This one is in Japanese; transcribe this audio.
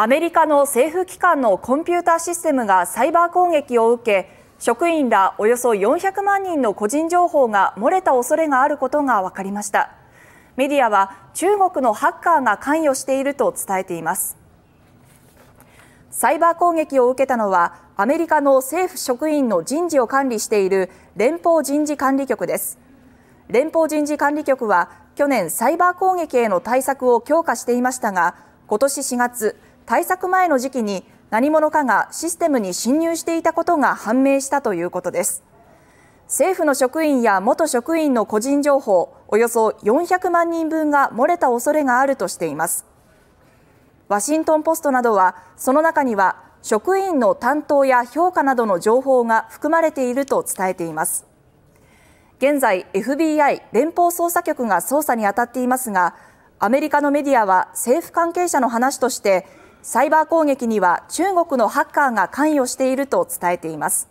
アメリカの政府機関のコンピューターシステムがサイバー攻撃を受け職員らおよそ400万人の個人情報が漏れた恐れがあることが分かりましたメディアは中国のハッカーが関与していると伝えていますサイバー攻撃を受けたのはアメリカの政府職員の人事を管理している連邦人事管理局です連邦人事管理局は去年サイバー攻撃への対策を強化していましたが今年4月対策前の時期に何者かがシステムに侵入していたことが判明したということです政府の職員や元職員の個人情報およそ400万人分が漏れた恐れがあるとしていますワシントン・ポストなどはその中には職員の担当や評価などの情報が含まれていると伝えています現在 FBI 連邦捜査局が捜査に当たっていますがアメリカのメディアは政府関係者の話としてサイバー攻撃には中国のハッカーが関与していると伝えています